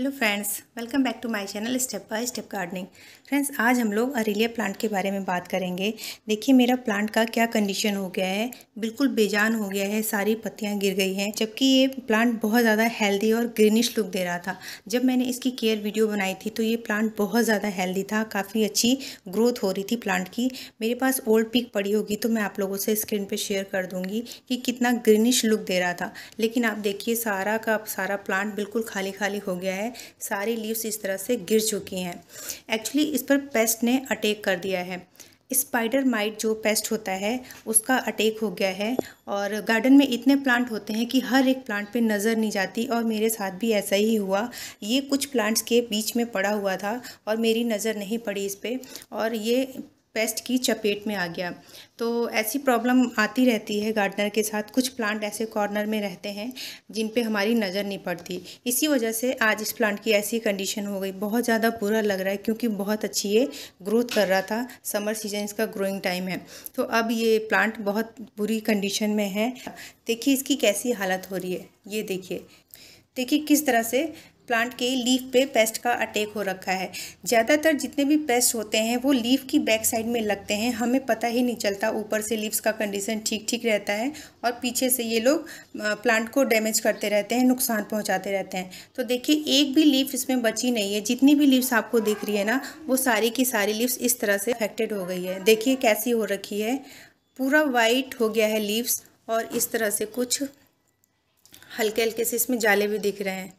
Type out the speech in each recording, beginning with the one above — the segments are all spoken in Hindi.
hello friends welcome back to my channel step by step gardening friends आज हम लोग अरेलिया प्लांट के बारे में बात करेंगे देखिए मेरा प्लांट का क्या कंडीशन हो गया है बिल्कुल बेजान हो गया है सारी पत्तियां गिर गई हैं जबकि ये प्लांट बहुत ज़्यादा हेल्दी और ग्रीनिश लुक दे रहा था जब मैंने इसकी केयर वीडियो बनाई थी तो ये प्लांट बहुत ज़्यादा हेल्दी था काफ़ी अच्छी ग्रोथ हो रही थी प्लांट की मेरे पास ओल्ड पिक पड़ी होगी तो मैं आप लोगों से स्क्रीन पर शेयर कर दूँगी कि कितना ग्रीनिश लुक दे रहा था लेकिन आप देखिए सारा का सारा प्लांट बिल्कुल खाली खाली हो गया है सारी लीव्स इस तरह से गिर चुकी हैं एक्चुअली इस पर पेस्ट ने अटैक कर दिया है स्पाइडर माइट जो पेस्ट होता है उसका अटैक हो गया है और गार्डन में इतने प्लांट होते हैं कि हर एक प्लांट पे नज़र नहीं जाती और मेरे साथ भी ऐसा ही हुआ ये कुछ प्लांट्स के बीच में पड़ा हुआ था और मेरी नज़र नहीं पड़ी इस पर और ये पेस्ट की चपेट में आ गया तो ऐसी प्रॉब्लम आती रहती है गार्डनर के साथ कुछ प्लांट ऐसे कॉर्नर में रहते हैं जिन पे हमारी नज़र नहीं पड़ती इसी वजह से आज इस प्लांट की ऐसी कंडीशन हो गई बहुत ज़्यादा बुरा लग रहा है क्योंकि बहुत अच्छी ये ग्रोथ कर रहा था समर सीजन इसका ग्रोइंग टाइम है तो अब ये प्लांट बहुत बुरी कंडीशन में है देखिए इसकी कैसी हालत हो रही है ये देखिए देखिए किस तरह से प्लांट के लीफ पे पेस्ट का अटैक हो रखा है ज़्यादातर जितने भी पेस्ट होते हैं वो लीफ की बैक साइड में लगते हैं हमें पता ही नहीं चलता ऊपर से लीव्स का कंडीशन ठीक ठीक रहता है और पीछे से ये लोग प्लांट को डैमेज करते रहते हैं नुकसान पहुँचाते रहते हैं तो देखिए एक भी लीफ इसमें बची नहीं है जितनी भी लीव्स आपको दिख रही है ना वो सारी की सारी लीव्स इस तरह से अफेक्टेड हो गई है देखिए कैसी हो रखी है पूरा वाइट हो गया है लीव्स और इस तरह से कुछ हल्के हल्के से इसमें जाले भी दिख रहे हैं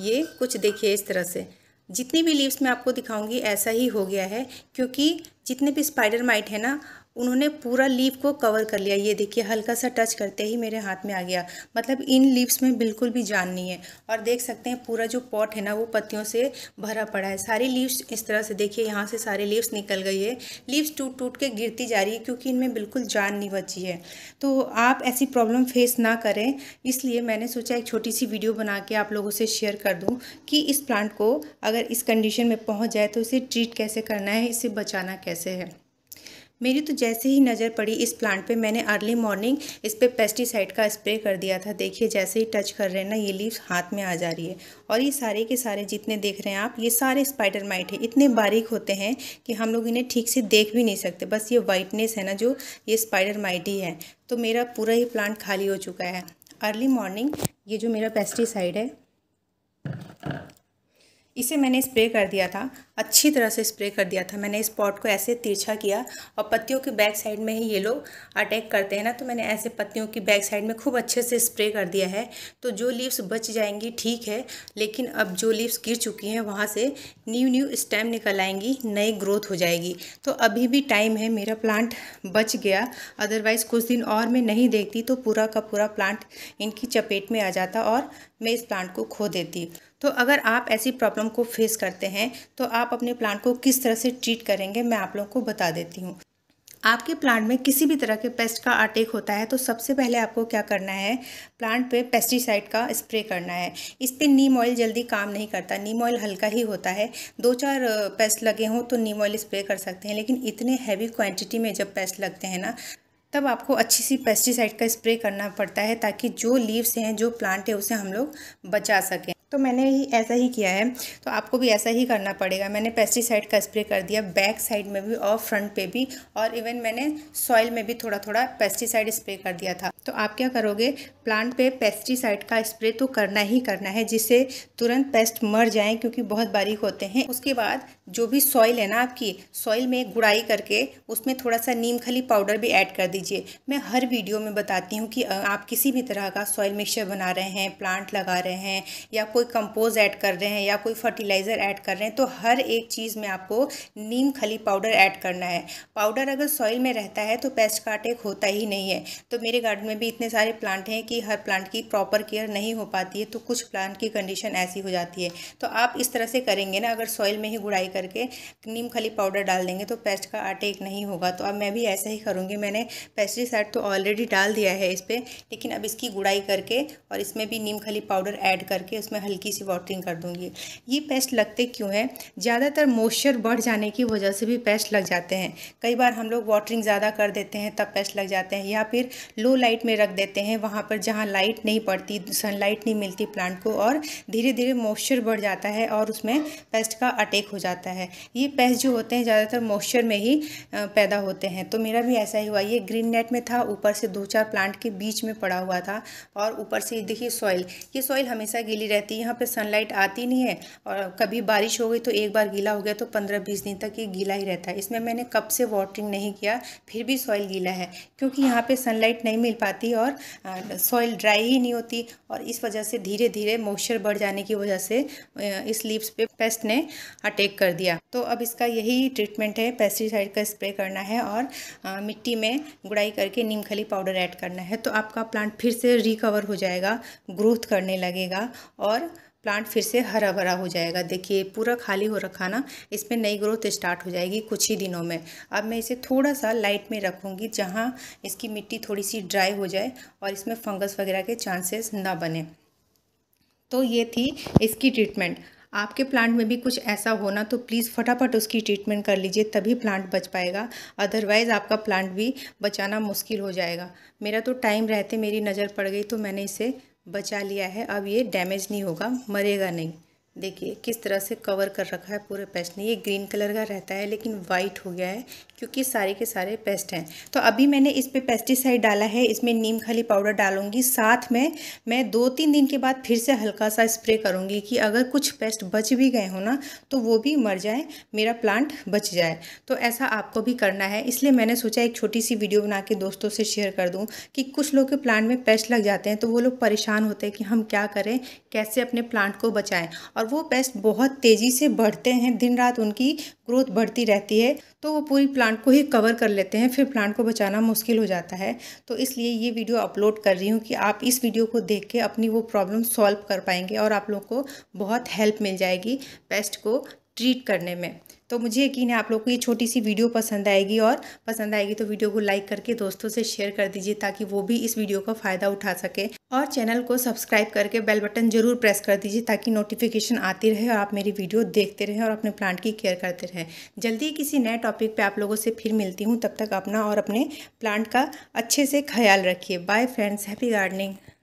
ये कुछ देखिए इस तरह से जितनी भी लीव्स मैं आपको दिखाऊंगी ऐसा ही हो गया है क्योंकि जितने भी स्पाइडर माइट है ना उन्होंने पूरा लीफ को कवर कर लिया ये देखिए हल्का सा टच करते ही मेरे हाथ में आ गया मतलब इन लीव्स में बिल्कुल भी जान नहीं है और देख सकते हैं पूरा जो पॉट है ना वो पत्तियों से भरा पड़ा है सारी लीव्स इस तरह से देखिए यहाँ से सारे लीव्स निकल गई है लीव्स टूट टूट के गिरती जा रही है क्योंकि इनमें बिल्कुल जान नहीं बची है तो आप ऐसी प्रॉब्लम फेस ना करें इसलिए मैंने सोचा एक छोटी सी वीडियो बना के आप लोगों से शेयर कर दूँ कि इस प्लांट को अगर इस कंडीशन में पहुँच जाए तो इसे ट्रीट कैसे करना है इसे बचाना कैसे है मेरी तो जैसे ही नज़र पड़ी इस प्लांट पे मैंने अर्ली मॉर्निंग इस पर पेस्टिसाइड का स्प्रे कर दिया था देखिए जैसे ही टच कर रहे हैं ना ये लीव्स हाथ में आ जा रही है और ये सारे के सारे जितने देख रहे हैं आप ये सारे स्पाइडर माइट है इतने बारीक होते हैं कि हम लोग इन्हें ठीक से देख भी नहीं सकते बस ये वाइटनेस है ना जो ये स्पाइडर माइट ही है तो मेरा पूरा ही प्लांट खाली हो चुका है अर्ली मॉर्निंग ये जो मेरा पेस्टिसाइड है इसे मैंने स्प्रे कर दिया था अच्छी तरह से स्प्रे कर दिया था मैंने इस पॉट को ऐसे तिरछा किया और पत्तियों के बैक साइड में ही ये लोग अटैक करते हैं ना तो मैंने ऐसे पत्तियों की बैक साइड में खूब अच्छे से स्प्रे कर दिया है तो जो लीव्स बच जाएंगी ठीक है लेकिन अब जो लीव्स गिर चुकी हैं वहाँ से न्यू न्यू स्टेम निकल आएंगी नई ग्रोथ हो जाएगी तो अभी भी टाइम है मेरा प्लांट बच गया अदरवाइज़ कुछ दिन और मैं नहीं देखती तो पूरा का पूरा प्लांट इनकी चपेट में आ जाता और मैं इस प्लांट को खो देती तो अगर आप ऐसी प्रॉब्लम को फेस करते हैं तो आप अपने प्लांट को किस तरह से ट्रीट करेंगे मैं आप लोगों को बता देती हूँ आपके प्लांट में किसी भी तरह के पेस्ट का अटैक होता है तो सबसे पहले आपको क्या करना है प्लांट पे पेस्टिसाइड का स्प्रे करना है इस पर नीम ऑयल जल्दी काम नहीं करता नीम ऑयल हल्का ही होता है दो चार पेस्ट लगे हों तो नीम ऑयल स्प्रे कर सकते हैं लेकिन इतने हैवी क्वांटिटी में जब पेस्ट लगते हैं ना तब आपको अच्छी सी पेस्टिसाइड का स्प्रे करना पड़ता है ताकि जो लीव्स हैं जो प्लांट है उसे हम लोग बचा सकें तो मैंने ही ऐसा ही किया है तो आपको भी ऐसा ही करना पड़ेगा मैंने पेस्टिसाइड का स्प्रे कर दिया बैक साइड में भी और फ्रंट पे भी और इवन मैंने सॉइल में भी थोड़ा थोड़ा पेस्टिसाइड स्प्रे कर दिया था तो आप क्या करोगे प्लांट पे पेस्टिसाइड का स्प्रे तो करना ही करना है जिससे तुरंत पेस्ट मर जाए क्योंकि बहुत बारीक होते हैं उसके बाद जो भी सॉइल है ना आपकी सॉइल में गुड़ाई करके उसमें थोड़ा सा नीम खली पाउडर भी ऐड कर दीजिए लीजिए मैं हर वीडियो में बताती हूँ कि आप किसी भी तरह का सॉइल मिक्सचर बना रहे हैं प्लांट लगा रहे हैं या कोई कंपोज ऐड कर रहे हैं या कोई फर्टिलाइज़र ऐड कर रहे हैं तो हर एक चीज़ में आपको नीम खली पाउडर ऐड करना है पाउडर अगर सॉइल में रहता है तो पेस्ट का अटैक होता ही नहीं है तो मेरे गार्डन में भी इतने सारे प्लांट हैं कि हर प्लांट की प्रॉपर केयर नहीं हो पाती है तो कुछ प्लांट की कंडीशन ऐसी हो जाती है तो आप इस तरह से करेंगे ना अगर सॉइल में ही गुड़ाई करके नीम खली पाउडर डाल देंगे तो पेस्ट का अटैक नहीं होगा तो अब मैं भी ऐसा ही करूँगी मैंने पेस्टिसाइड तो ऑलरेडी डाल दिया है इस पर लेकिन अब इसकी गुड़ाई करके और इसमें भी नीम खली पाउडर ऐड करके उसमें हल्की सी वाटरिंग कर दूँगी ये पेस्ट लगते क्यों हैं ज़्यादातर मॉइस्चर बढ़ जाने की वजह से भी पेस्ट लग जाते हैं कई बार हम लोग वाटरिंग ज़्यादा कर देते हैं तब पेस्ट लग जाते हैं या फिर लो लाइट में रख देते हैं वहाँ पर जहाँ लाइट नहीं पड़ती सनलाइट नहीं मिलती प्लांट को और धीरे धीरे मॉइस्चर बढ़ जाता है और उसमें पेस्ट का अटैक हो जाता है ये पेस्ट जो होते हैं ज़्यादातर मॉइस्चर में ही पैदा होते हैं तो मेरा भी ऐसा ही हुआ ये ग्रीन ग्रीन नेट में था ऊपर से दो चार प्लांट के बीच में पड़ा हुआ था और ऊपर से देखिए सॉइल ये सॉइल हमेशा गीली रहती है यहाँ पे सनलाइट आती नहीं है और कभी बारिश हो गई तो एक बार गीला हो गया तो पंद्रह बीस दिन तक ये गीला ही रहता है इसमें मैंने कब से वाटरिंग नहीं किया फिर भी सॉइल गीला है क्योंकि यहाँ पर सनलाइट नहीं मिल पाती और सॉइल ड्राई ही नहीं होती और इस वजह से धीरे धीरे मॉइस्चर बढ़ जाने की वजह से इस लीव्स पे पेस्ट ने अटैक कर दिया तो अब इसका यही ट्रीटमेंट है पेस्टिसाइड का स्प्रे करना है और मिट्टी में गुड़ाई करके नीमखली पाउडर ऐड करना है तो आपका प्लांट फिर से रिकवर हो जाएगा ग्रोथ करने लगेगा और प्लांट फिर से हरा भरा हो जाएगा देखिए पूरा खाली हो रखा ना इसमें नई ग्रोथ स्टार्ट हो जाएगी कुछ ही दिनों में अब मैं इसे थोड़ा सा लाइट में रखूँगी जहाँ इसकी मिट्टी थोड़ी सी ड्राई हो जाए और इसमें फंगस वगैरह के चांसेस ना बने तो ये थी इसकी ट्रीटमेंट आपके प्लांट में भी कुछ ऐसा होना तो प्लीज़ फटाफट उसकी ट्रीटमेंट कर लीजिए तभी प्लांट बच पाएगा अदरवाइज़ आपका प्लांट भी बचाना मुश्किल हो जाएगा मेरा तो टाइम रहते मेरी नज़र पड़ गई तो मैंने इसे बचा लिया है अब ये डैमेज नहीं होगा मरेगा नहीं देखिए किस तरह से कवर कर रखा है पूरे पेस्ट ने ये ग्रीन कलर का रहता है लेकिन वाइट हो गया है क्योंकि सारे के सारे पेस्ट हैं तो अभी मैंने इस पे पेस्टिसाइड डाला है इसमें नीम खाली पाउडर डालूंगी साथ में मैं दो तीन दिन के बाद फिर से हल्का सा स्प्रे करूंगी कि अगर कुछ पेस्ट बच भी गए हो ना तो वो भी मर जाए मेरा प्लांट बच जाए तो ऐसा आपको भी करना है इसलिए मैंने सोचा एक छोटी सी वीडियो बना के दोस्तों से शेयर कर दूँ कि कुछ लोग के प्लांट में पेस्ट लग जाते हैं तो वो लोग परेशान होते हैं कि हम क्या करें कैसे अपने प्लांट को बचाएँ और वो पेस्ट बहुत तेज़ी से बढ़ते हैं दिन रात उनकी ग्रोथ बढ़ती रहती है तो वो पूरी प्लांट प्लांट को ही कवर कर लेते हैं फिर प्लांट को बचाना मुश्किल हो जाता है तो इसलिए ये वीडियो अपलोड कर रही हूँ कि आप इस वीडियो को देख के अपनी वो प्रॉब्लम सॉल्व कर पाएंगे और आप लोग को बहुत हेल्प मिल जाएगी पेस्ट को ट्रीट करने में तो मुझे यकीन है आप लोग को ये छोटी सी वीडियो पसंद आएगी और पसंद आएगी तो वीडियो को लाइक करके दोस्तों से शेयर कर दीजिए ताकि वो भी इस वीडियो का फ़ायदा उठा सके और चैनल को सब्सक्राइब करके बेल बटन जरूर प्रेस कर दीजिए ताकि नोटिफिकेशन आती रहे और आप मेरी वीडियो देखते रहें और अपने प्लांट की केयर करते रहें जल्दी किसी नए टॉपिक पे आप लोगों से फिर मिलती हूँ तब तक अपना और अपने प्लांट का अच्छे से ख्याल रखिए बाय फ्रेंड्स हैप्पी गार्डनिंग